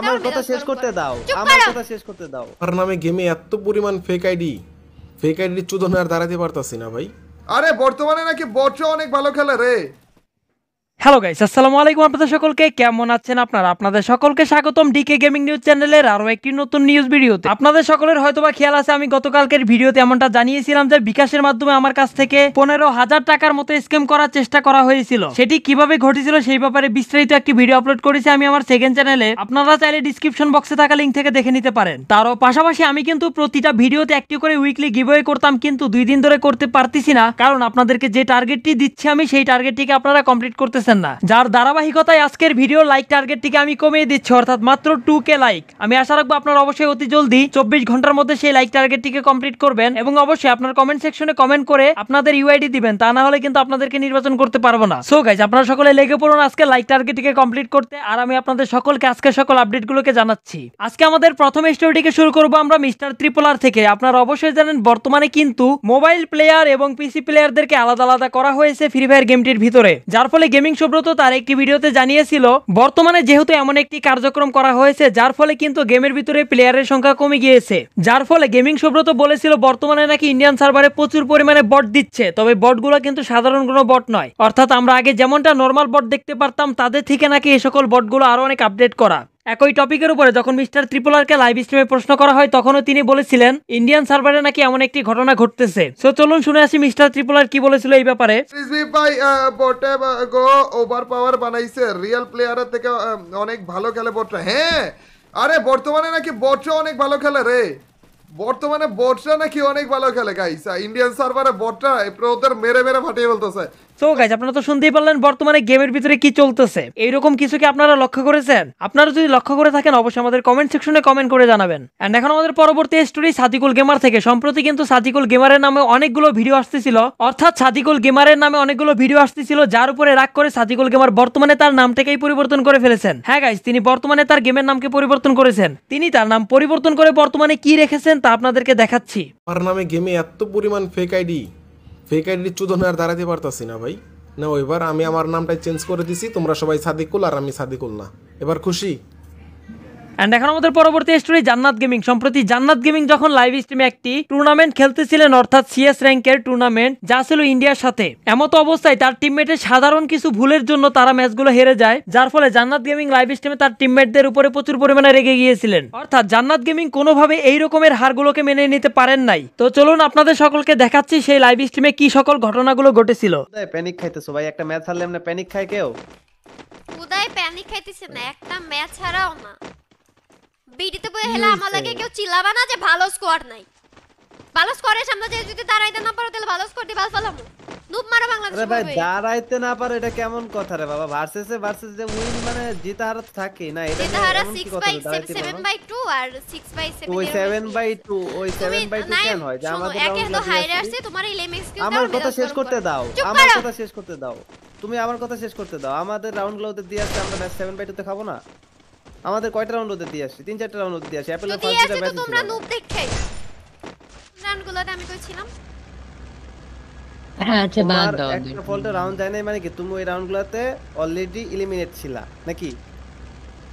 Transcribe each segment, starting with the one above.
আমার কথা শেষ করতে দাও আমার কথা শেষ করতে দাও গেমে এত ফেক আইডি ফেক আইডি আর দাঁড়াতে পারতাছি না ভাই আরে বর্তমানে নাকি বর্ষ অনেক ভালো খেলে রে হ্যালো গাইস আসসালামু আলাইকুম আপনাদের সকলকে কেমন আছেন আপনারা আপনাদের সকলকে স্বাগতম ডিকে গেমিং নিউজ চ্যানেলের আরও একটি নতুন নিউজ ভিডিওতে আপনাদের সকলের হয়তোবা খেয়াল আছে আমি গতকালকের ভিডিওতে এমনটা জানিয়েছিলাম যে বিকাশের মাধ্যমে আমার কাছ থেকে পনেরো হাজার টাকার মতো স্ক্যাম করার চেষ্টা করা হয়েছিল সেটি কিভাবে ঘটেছিল সেই ব্যাপারে বিস্তারিত একটি ভিডিও আপলোড করেছি আমি আমার সেকেন্ড চ্যানেলে আপনারা চাইলে ডিসক্রিপশন বক্সে থাকা লিঙ্ক থেকে দেখে নিতে পারেন তারও পাশাপাশি আমি কিন্তু প্রতিটা ভিডিওতে একটি করে উইকলি গিভওয়ে করতাম কিন্তু দুই দিন ধরে করতে পারতেছি না কারণ আপনাদেরকে যে টার্গেটটি দিচ্ছি আমি সেই টার্গেটটিকে আপনারা কমপ্লিট করতে করতেছেন না যার ধারাবাহিকতায় আজকের ভিডিও লাইক টার্গেটটিকে আমি কমিয়ে দিচ্ছি অর্থাৎ মাত্র টু কে লাইক আমি আশা রাখবো আপনার অবশ্যই অতি জলদি চব্বিশ ঘন্টার মধ্যে সেই লাইক টার্গেটটিকে কমপ্লিট করবেন এবং অবশ্যই আপনার কমেন্ট সেকশনে কমেন্ট করে আপনাদের ইউআইডি দিবেন তা না হলে কিন্তু আপনাদেরকে নির্বাচন করতে পারবো না সো গাইজ আপনারা সকলে লেগে পড়ুন আজকে লাইক টার্গেটটিকে কমপ্লিট করতে আর আমি আপনাদের সকলকে আজকে সকল আপডেটগুলোকে জানাচ্ছি আজকে আমাদের প্রথম স্টোরিটিকে শুরু করবো আমরা মিস্টার ত্রিপোলার থেকে আপনারা অবশ্যই জানেন বর্তমানে কিন্তু মোবাইল প্লেয়ার এবং পিসি প্লেয়ারদেরকে আলাদা আলাদা করা হয়েছে ফ্রি ফায়ার গেমটির ভিতরে যার ফলে গেমিং সুব্রত তার একটি ভিডিওতে জানিয়েছিল বর্তমানে যেহেতু এমন একটি কার্যক্রম করা হয়েছে যার ফলে কিন্তু গেমের ভিতরে প্লেয়ারের সংখ্যা কমে গিয়েছে যার ফলে গেমিং সুব্রত বলেছিল বর্তমানে নাকি ইন্ডিয়ান সার্ভারে প্রচুর পরিমাণে বট দিচ্ছে তবে বটগুলো কিন্তু সাধারণ কোনো বট নয় অর্থাৎ আমরা আগে যেমনটা নর্মাল বট দেখতে পারতাম তাদের থেকে নাকি এই সকল বটগুলো আরও অনেক আপডেট করা একই টপিকের উপরে যখন মিস্টার ত্রিপুলারকে লাইভ স্ট্রিমে প্রশ্ন করা হয় তখনও তিনি বলেছিলেন ইন্ডিয়ান সার্ভারে নাকি এমন একটি ঘটনা ঘটতেছে সো চলুন শুনে আসি মিস্টার ত্রিপুলার কি বলেছিল এই ব্যাপারে গো ওভার পাওয়ার বানাইছে রিয়েল প্লেয়ারের থেকে um, অনেক ভালো খেলে বটরা হ্যাঁ আরে বর্তমানে নাকি বটরা অনেক ভালো খেলে রে বর্তমানে বটরা নাকি অনেক ভালো খেলে গাইস ইন্ডিয়ান সার্ভারে বটরা প্রোদের মেরে মেরে ফাটিয়ে বলতেছে সো গাইস আপনারা তো শুনতেই পারলেন বর্তমানে গেমের ভিতরে কি চলতেছে এইরকম কিছু কি আপনারা লক্ষ্য করেছেন আপনারা যদি লক্ষ্য করে থাকেন অবশ্যই আমাদের কমেন্ট সেকশনে কমেন্ট করে জানাবেন এন্ড এখন আমাদের পরবর্তী স্টোরি সাদিকুল গেমার থেকে সম্প্রতি কিন্তু সাদিকুল গেমারের নামে অনেকগুলো ভিডিও আসতেছিল অর্থাৎ সাদিকুল গেমারের নামে অনেকগুলো ভিডিও আসতেছিল যার উপরে রাগ করে সাদিকুল গেমার বর্তমানে তার নামটাকেই পরিবর্তন করে ফেলেছেন হ্যাঁ গাইস তিনি বর্তমানে তার গেমের নামকে পরিবর্তন করেছেন তিনি তার নাম পরিবর্তন করে বর্তমানে কি রেখেছেন তা আপনাদেরকে দেখাচ্ছি আমার নামে গেমে এত পরিমাণ ফেক আইডি ফেক আইডি চোদনে আর দাঁড়াতে পারতাছি না ভাই না এবার আমি আমার নামটাই চেঞ্জ করে দিছি তোমরা সবাই সাদিকুল আর আমি সাদিকুল না এবার খুশি অ্যান্ড এখন আমাদের পরবর্তী স্টোরি জান্নাত গেমিং সম্প্রতি জান্নাত গেমিং যখন লাইভ স্ট্রিমে একটি টুর্নামেন্ট খেলতেছিলেন অর্থাৎ সিএস র্যাঙ্কের টুর্নামেন্ট যা ছিল ইন্ডিয়ার সাথে এমত অবস্থায় তার টিমমেটের সাধারণ কিছু ভুলের জন্য তারা ম্যাচগুলো হেরে যায় যার ফলে জান্নাত গেমিং লাইভ স্ট্রিমে তার টিমমেটদের উপরে প্রচুর পরিমাণে রেগে গিয়েছিলেন অর্থাৎ জান্নাত গেমিং কোনোভাবে এই রকমের হারগুলোকে মেনে নিতে পারেন নাই তো চলুন আপনাদের সকলকে দেখাচ্ছি সেই লাইভ স্ট্রিমে কি সকল ঘটনাগুলো ঘটেছিল প্যানিক খাইতেছো ভাই একটা ম্যাচ হারলে প্যানিক খায় কেউ উদয় প্যানিক খাইতেছে না একটা ম্যাচ হারাও না বিডিতে বই হেলা আমার লাগে কেউ না যে ভালো নাই ভালো যদি দাঁড়াইতে না পারো তাহলে ভালো দিয়ে ভালো ফলাম নুব মারা বাংলাদেশ ভাই দাঁড়াইতে না এটা কেমন কথা রে বাবা ভার্সেসে ভার্সেস যে উইন মানে থাকে না এটা 6 7 আর 6 7 ওই 7 2 কেন হয় যে আমাদের একে তো হাইরে আসছে তোমার এই কিউ আমার কথা শেষ করতে দাও আমার কথা শেষ করতে দাও তুমি আমার কথা শেষ করতে দাও আমাদের রাউন্ড গুলোতে দিয়ে আসছে আমরা ম্যাচ 7 বাই 2 তে খাবো না আমাদের কয়টা রাউন্ড ওদের দিয়ে আসছে তিন চারটা রাউন্ড ওদের দিয়ে আসছে অ্যাপলের ফার্স্ট যেটা ব্যাচ তোমরা লুপ দেখছাই রাউন্ডগুলোতে আমি কইছিলাম হ্যাঁ আচ্ছা বাদ দাও একটা ফলটা রাউন্ড যায় নাই মানে কি তুমি ওই রাউন্ডগুলোতে অলরেডি এলিমিনেট ছিলা নাকি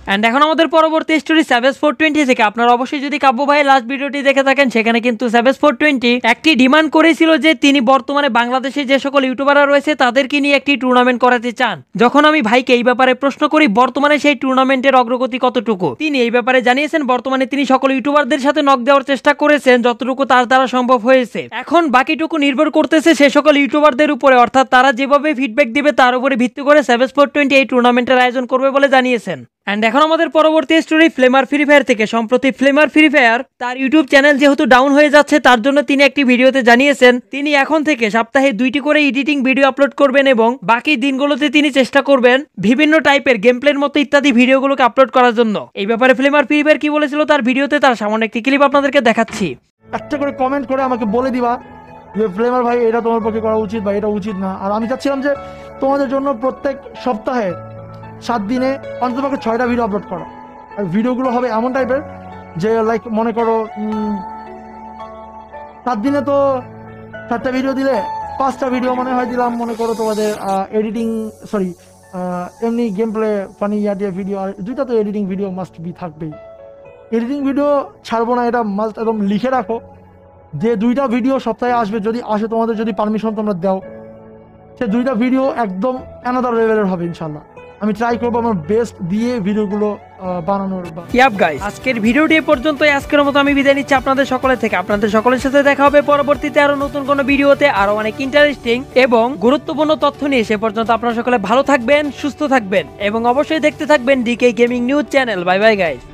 অ্যান্ড এখন আমাদের পরবর্তী স্টোরি সেভেস ফোর টোয়েন্টি থেকে আপনারা অবশ্যই যদি কাব্য ভাই লাস্ট ভিডিওটি দেখে থাকেন সেখানে কিন্তু সেভেস ফোর টোয়েন্টি একটি ডিমান্ড করেছিল যে তিনি বর্তমানে বাংলাদেশে যে সকল ইউটিউবাররা রয়েছে তাদেরকে নিয়ে একটি টুর্নামেন্ট করাতে চান যখন আমি ভাইকে এই ব্যাপারে প্রশ্ন করি বর্তমানে সেই টুর্নামেন্টের অগ্রগতি কতটুকু তিনি এই ব্যাপারে জানিয়েছেন বর্তমানে তিনি সকল ইউটিউবারদের সাথে নক দেওয়ার চেষ্টা করেছেন যতটুকু তার দ্বারা সম্ভব হয়েছে এখন বাকিটুকু নির্ভর করতেছে সে সকল ইউটিউবারদের উপরে অর্থাৎ তারা যেভাবে ফিডব্যাক দিবে তার উপরে ভিত্তি করে সেভেস ফোর টোয়েন্টি এই টুর্নামেন্টের আয়োজন করবে বলে জানিয়েছেন অ্যান্ড এখন আমাদের পরবর্তী স্টোরি ফ্লেমার ফ্রি ফায়ার থেকে সম্প্রতি ফ্লেমার ফ্রি ফায়ার তার ইউটিউব চ্যানেল যেহেতু ডাউন হয়ে যাচ্ছে তার জন্য তিনি একটি ভিডিওতে জানিয়েছেন তিনি এখন থেকে সপ্তাহে দুইটি করে এডিটিং ভিডিও আপলোড করবেন এবং বাকি দিনগুলোতে তিনি চেষ্টা করবেন বিভিন্ন টাইপের গেম প্লের মতো ইত্যাদি ভিডিওগুলোকে আপলোড করার জন্য এই ব্যাপারে ফ্লেমার ফ্রি ফায়ার কি বলেছিল তার ভিডিওতে তার সামান্য একটি ক্লিপ আপনাদেরকে দেখাচ্ছি একটা করে কমেন্ট করে আমাকে বলে দিবা যে ফ্লেমার ভাই এটা তোমার পক্ষে করা উচিত বা এটা উচিত না আর আমি চাচ্ছিলাম যে তোমাদের জন্য প্রত্যেক সপ্তাহে সাত দিনে অন্ততপক্ষে ছয়টা ভিডিও আপলোড করো আর ভিডিওগুলো হবে এমন টাইপের যে লাইক মনে করো সাত দিনে তো চারটা ভিডিও দিলে পাঁচটা ভিডিও মনে হয় দিলাম মনে করো তোমাদের এডিটিং সরি এমনি গেম প্লে ফানি দিয়ে ভিডিও আর দুইটা তো এডিটিং ভিডিও মাস্ট বি থাকবেই এডিটিং ভিডিও ছাড়বো না এটা মাস্ট একদম লিখে রাখো যে দুইটা ভিডিও সপ্তাহে আসবে যদি আসে তোমাদের যদি পারমিশন তোমরা দাও সে দুইটা ভিডিও একদম অ্যানাদার লেভেলের হবে ইনশাল্লাহ আমি ট্রাই করবো আমার বেস্ট দিয়ে ভিডিওগুলো বানানোর ইয়াপ গাইস আজকের ভিডিওটি পর্যন্ত আজকের মতো আমি বিদায় নিচ্ছি আপনাদের সকলের থেকে আপনাদের সকলের সাথে দেখা হবে পরবর্তীতে আরো নতুন কোনো ভিডিওতে আরো অনেক ইন্টারেস্টিং এবং গুরুত্বপূর্ণ তথ্য নিয়ে সে পর্যন্ত আপনারা সকলে ভালো থাকবেন সুস্থ থাকবেন এবং অবশ্যই দেখতে থাকবেন DK gaming news channel bye bye guys